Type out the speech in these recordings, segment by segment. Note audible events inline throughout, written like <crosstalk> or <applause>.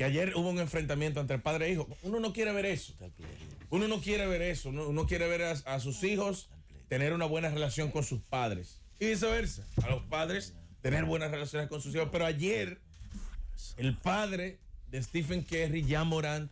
Que ayer hubo un enfrentamiento entre padre e hijo. Uno no quiere ver eso. Eh. Uno no quiere ver eso. Uno, quiere ver a, sus hijos tener una buena relación con sus padres. Y viceversa. A los padres tener buenas relaciones con sus hijos. Pero ayer, el padre de Stephen Curry, ya Morant,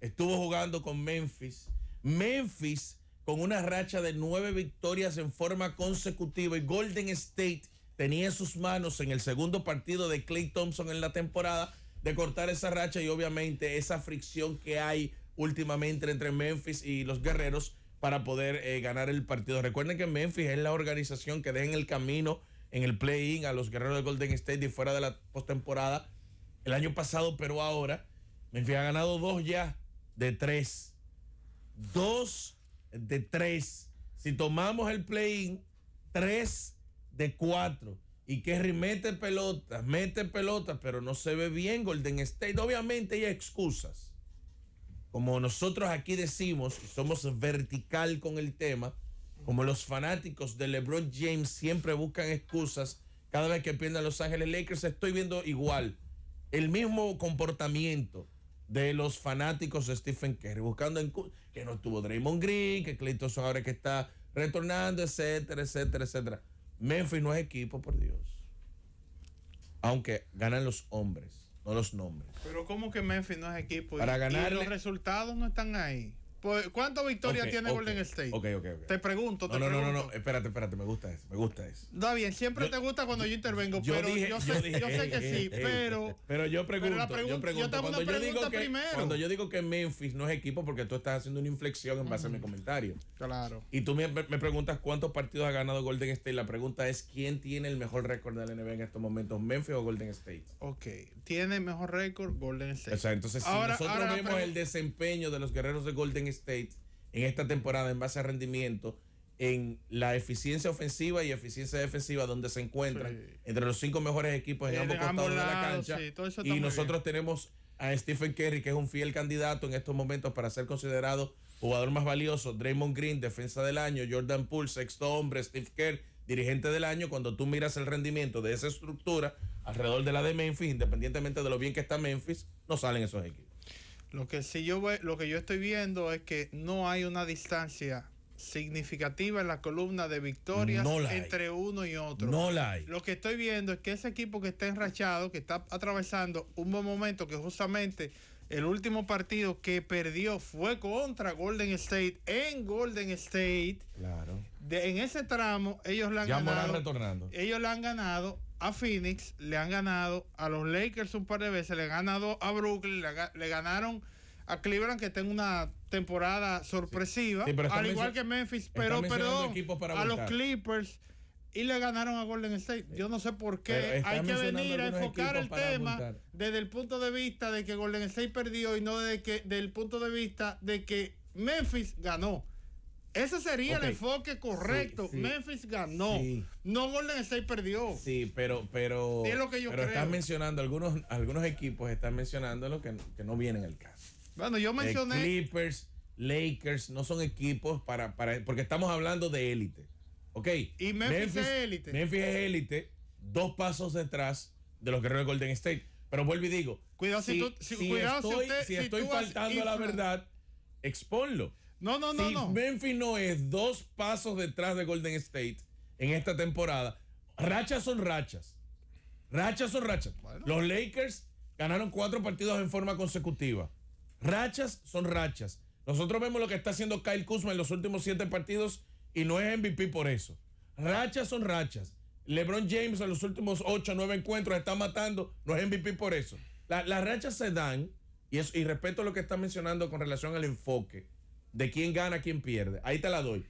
estuvo jugando con Memphis. Memphis con una racha de nueve victorias en forma consecutiva y Golden State tenía sus manos en el segundo partido de Clay Thompson en la temporada de cortar esa racha y obviamente esa fricción que hay últimamente entre Memphis y los guerreros para poder eh, ganar el partido. Recuerden que Memphis es la organización que deja en el camino en el play-in a los guerreros de Golden State y fuera de la postemporada el año pasado, pero ahora Memphis ha ganado dos ya de tres. Dos de tres. Si tomamos el play-in, tres de cuatro. Y Kerry mete pelotas, mete pelotas, pero no se ve bien Golden State. Obviamente hay excusas. Como nosotros aquí decimos, somos vertical con el tema, como los fanáticos de LeBron James siempre buscan excusas, cada vez que pierden Los Ángeles Lakers estoy viendo igual, el mismo comportamiento de los fanáticos de Stephen Curry, buscando en que no estuvo Draymond Green, que Clayton ahora que está retornando, etcétera, etcétera, etcétera. Memphis no es equipo, por Dios. Aunque ganan los hombres, no los nombres. Pero ¿cómo que Memphis no es equipo? Para ganar los resultados no están ahí cuánto pues, ¿Cuántas victorias tiene Golden State? Ok, ok, Te pregunto, no, no, No, no, espérate, espérate, me gusta eso, me gusta eso. Está bien, siempre te gusta cuando yo, intervengo, pero yo, sé, que sí, <laughs> pero... Pero yo pregunto, yo pregunto, cuando Cuando yo digo que Memphis no es equipo porque tú estás haciendo una inflexión en base a mi comentario. Claro. Y tú me, preguntas cuántos partidos ha ganado Golden State, la pregunta es quién tiene el mejor récord de la NBA en estos momentos, Memphis o Golden State. Ok, tiene el mejor récord Golden State. O sea, entonces si nosotros vemos el desempeño de los guerreros de Golden State, States en esta temporada en base a rendimiento en la eficiencia ofensiva y eficiencia defensiva donde se encuentran entre los cinco mejores equipos en, ambos costados de la cancha y nosotros tenemos a Stephen Curry que es un fiel candidato en estos momentos para ser considerado jugador más valioso Draymond Green defensa del año Jordan Poole sexto hombre Steve Kerr dirigente del año cuando tú miras el rendimiento de esa estructura alrededor de la de Memphis independientemente de lo bien que está Memphis no salen esos equipos lo que sí yo lo que yo estoy viendo es que no hay una distancia significativa en la columna de victorias entre uno y otro. No la hay. Lo que estoy viendo es que ese equipo que está enrachado, que está atravesando un buen momento, que justamente el último partido que perdió fue contra Golden State en Golden State. Claro. en ese tramo ellos la han ya ganado. retornando. Ellos la han ganado a Phoenix, le han ganado a los Lakers un par de veces, le han ganado a Brooklyn, le, ganaron a Cleveland que tiene una temporada sorpresiva, al igual que Memphis, pero perdón, a los Clippers y le ganaron a Golden State. Yo no sé por qué. Hay que venir a enfocar el tema desde el punto de vista de que Golden State perdió y no que, desde el punto de vista de que Memphis ganó. Ese sería el enfoque correcto. Memphis ganó. No Golden State perdió. Sí, pero, pero, es lo que yo pero mencionando, algunos, algunos equipos están mencionando lo que, no vienen el caso. Bueno, yo mencioné. Eh, Clippers, Lakers, no son equipos para, Porque estamos hablando de élite. Ok. Y Memphis, es élite. Memphis es élite, dos pasos detrás de los que de Golden State. Pero vuelvo y digo. Cuidado si, tú. cuidado estoy, si, estoy faltando a la verdad, exponlo. No, no, no. Si no. no es dos pasos detrás de Golden State en esta temporada, rachas son rachas. Rachas son rachas. Los Lakers ganaron cuatro partidos en forma consecutiva. Rachas son rachas. Nosotros vemos lo que está haciendo Kyle Kuzma en los últimos siete partidos y no es MVP por eso. Rachas son rachas. LeBron James en los últimos ocho, nueve encuentros está matando, no es MVP por eso. las rachas se dan, y, y respeto lo que está mencionando con relación al enfoque de quién gana, quién pierde. Ahí te la doy.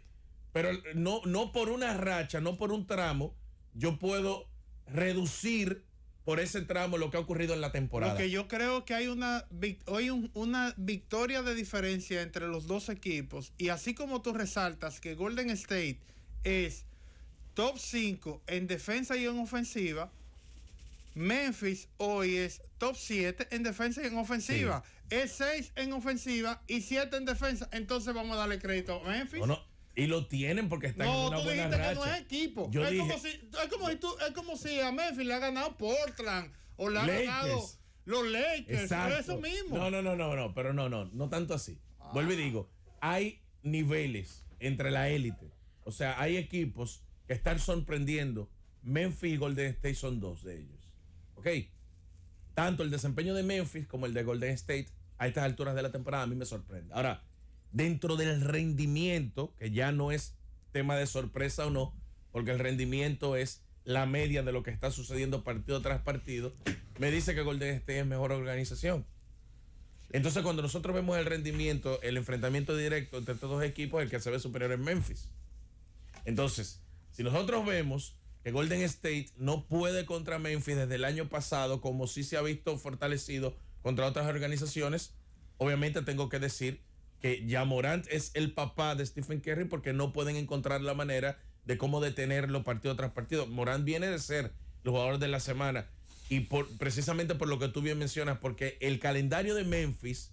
Pero no, no por una racha, no por un tramo, yo puedo reducir por ese tramo lo que ha ocurrido en la temporada. Porque yo creo que hay una, hoy una victoria de diferencia entre los dos equipos. Y así como tú resaltas que Golden State es top 5 en defensa y en ofensiva, Memphis hoy es top 7 en defensa y en ofensiva. Es 6 en ofensiva y 7 en defensa. Entonces vamos a darle crédito a Memphis. y lo tienen porque están no, en una tú buena dijiste que no es equipo. es, como si, es, como si es como si a Memphis le ha ganado Portland o le ha ganado los Lakers. Exacto. Eso mismo. No, no, no, no, no, pero no, no, no tanto así. Ah. Vuelvo y digo, hay niveles entre la élite. O sea, hay equipos que están sorprendiendo. Memphis y Golden State son dos de ellos ok, tanto el desempeño de Memphis como el de Golden State a estas alturas de la temporada a mí me sorprende. Ahora, dentro del rendimiento, que ya no es tema de sorpresa o no, porque el rendimiento es la media de lo que está sucediendo partido tras partido, me dice que Golden State es mejor organización. Entonces, cuando nosotros vemos el rendimiento, el enfrentamiento directo entre estos dos equipos, el que se ve superior es Memphis. Entonces, si nosotros vemos que Golden State no puede contra Memphis desde el año pasado, como sí se ha visto fortalecido contra otras organizaciones. Obviamente tengo que decir que ya Morant es el papá de Stephen Curry porque no pueden encontrar la manera de cómo detenerlo partido tras partido. Morant viene de ser el jugador de la semana y por, precisamente por lo que tú bien mencionas, porque el calendario de Memphis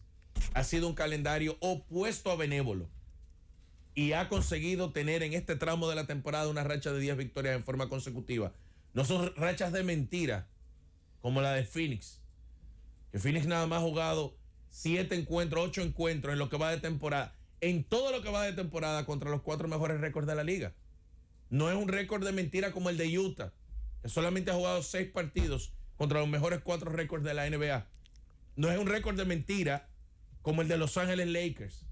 ha sido un calendario opuesto a benévolo y ha conseguido tener en este tramo de la temporada una racha de 10 victorias en forma consecutiva. No son rachas de mentira como la de Phoenix, que Phoenix nada más ha jugado 7 encuentros, 8 encuentros en lo que va de temporada, en todo lo que va de temporada contra los cuatro mejores récords de la liga. No es un récord de mentira como el de Utah, que solamente ha jugado 6 partidos contra los mejores cuatro récords de la NBA. No es un récord de mentira como el de Los Ángeles Lakers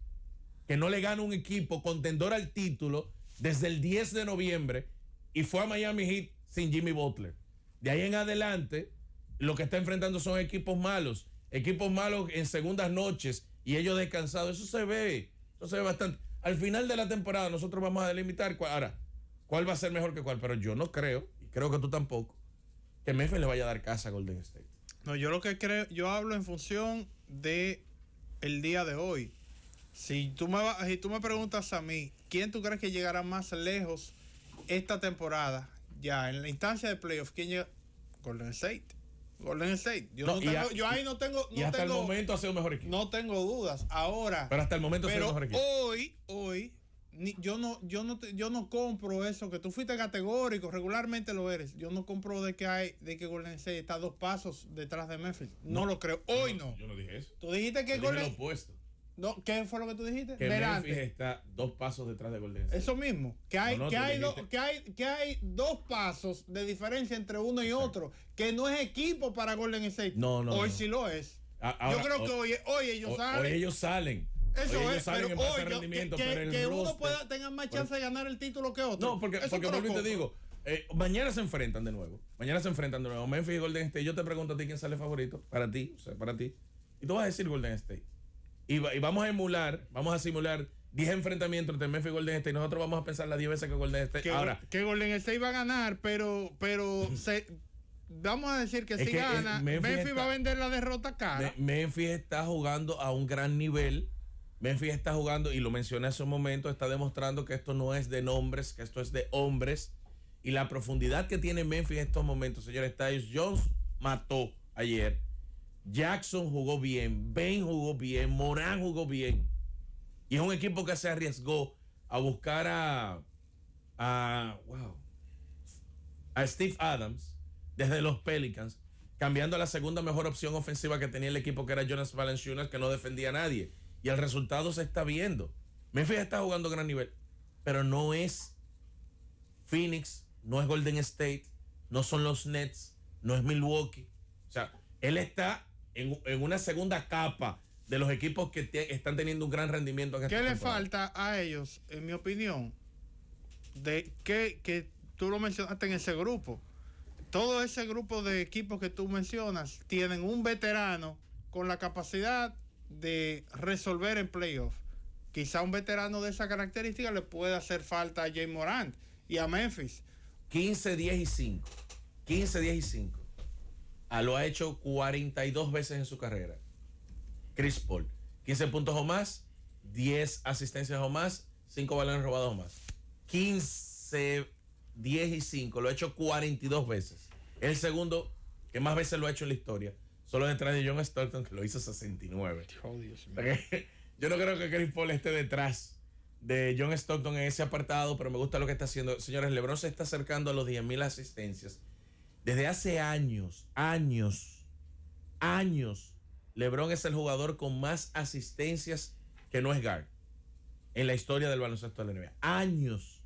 que no le gana un equipo contendor al título desde el 10 de noviembre y fue a Miami Heat sin Jimmy Butler. De ahí en adelante, lo que está enfrentando son equipos malos, equipos malos en segundas noches y ellos descansados. Eso se ve, eso se ve bastante. Al final de la temporada nosotros vamos a delimitar cuál, cuál va a ser mejor que cuál, pero yo no creo, y creo que tú tampoco, que Memphis le vaya a dar casa a Golden State. No, yo lo que creo, yo hablo en función de el día de hoy. Si tú, me, si tú me preguntas a mí, ¿quién tú crees que llegará más lejos esta temporada? Ya, en la instancia de playoff, ¿quién llega? Golden State. Golden State. Yo, no, tengo, yo ahí no tengo. No hasta tengo, el momento ha sido mejor equipo. No tengo dudas. Ahora. Pero hasta el momento ha sido mejor equipo. Hoy, hoy, yo no, yo no yo no compro eso, que tú fuiste categórico, regularmente lo eres. Yo no compro de que hay, de que Golden State está dos pasos detrás de Memphis. No, lo creo. Hoy no, Yo no dije eso. Tú dijiste que Golden. Dije lo opuesto. No, ¿Qué fue lo que tú dijiste? Que Memphis está dos pasos detrás de Golden State. Eso mismo. Que hay, que, hay que, hay, que hay dos pasos de diferencia entre uno y otro. Que no es equipo para Golden State. No, no. Hoy sí lo es. Yo creo que hoy, hoy ellos salen. Hoy ellos salen. Eso es, pero, hoy, rendimiento, que, que uno pueda tenga más chance de ganar el título que otro. No, porque, porque te digo, eh, mañana se enfrentan de nuevo. Mañana se enfrentan de nuevo. Memphis y Golden State. Yo te pregunto a ti quién sale favorito. Para ti, o sea, para ti. Y tú vas a decir Golden State y, vamos a emular, vamos a simular 10 enfrentamientos entre Memphis y Golden State. y Nosotros vamos a pensar las 10 veces que Golden State. ahora, que Golden State va a ganar, pero, pero <laughs> vamos a decir que si eh, gana, Memphis, va a vender la derrota cara. Memphis está jugando a un gran nivel. Memphis está jugando, y lo mencioné hace un momento, está demostrando que esto no es de nombres, que esto es de hombres. Y la profundidad que tiene Memphis en estos momentos, señores, Tyus Jones mató ayer. Jackson jugó bien, Ben jugó bien, Morán jugó bien. Y es un equipo que se arriesgó a buscar a, a, wow, a Steve Adams desde los Pelicans, cambiando a la segunda mejor opción ofensiva que tenía el equipo, que era Jonas Valanciunas, que no defendía a nadie. Y el resultado se está viendo. Memphis está jugando a gran nivel, pero no es Phoenix, no es Golden State, no son los Nets, no es Milwaukee. O sea, él está en, una segunda capa de los equipos que están teniendo un gran rendimiento. ¿Qué le falta a ellos, en mi opinión? De que, tú lo mencionaste en ese grupo. Todo ese grupo de equipos que tú mencionas tienen un veterano con la capacidad de resolver en playoff. Quizá un veterano de esa característica le pueda hacer falta a Jay Morant y a Memphis. 15, 10 y 5. 15, 10 y 5. Ah, lo ha hecho 42 veces en su carrera. Chris Paul, 15 puntos o más, 10 asistencias o más, 5 balones robados o más. 15, 10 y 5, lo ha hecho 42 veces. El segundo que más veces lo ha hecho en la historia, solo detrás de John Stockton, que lo hizo 69. <laughs> Yo no creo que Chris Paul esté detrás de John Stockton en ese apartado, pero me gusta lo que está haciendo. Señores, LeBron se está acercando a los 10.000 asistencias desde hace años, años, años, LeBron es el jugador con más asistencias que no es guard en la historia del baloncesto de la NBA. Años.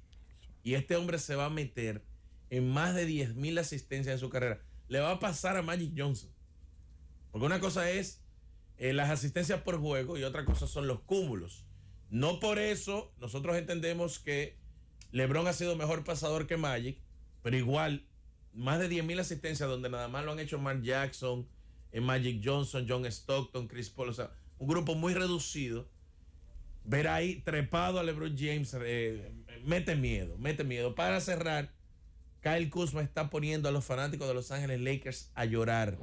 Y este hombre se va a meter en más de 10.000 asistencias en su carrera. Le va a pasar a Magic Johnson. Porque una cosa es eh, las asistencias por juego y otra cosa son los cúmulos. No por eso nosotros entendemos que LeBron ha sido mejor pasador que Magic, pero igual más de 10.000 asistencias donde nada más lo han hecho Mark Jackson, eh, Magic Johnson, John Stockton, Chris Paul, un grupo muy reducido. Ver ahí trepado a LeBron James eh, mete miedo, mete miedo. Para cerrar, Kyle Kuzma está poniendo a los fanáticos de Los Ángeles Lakers a llorar.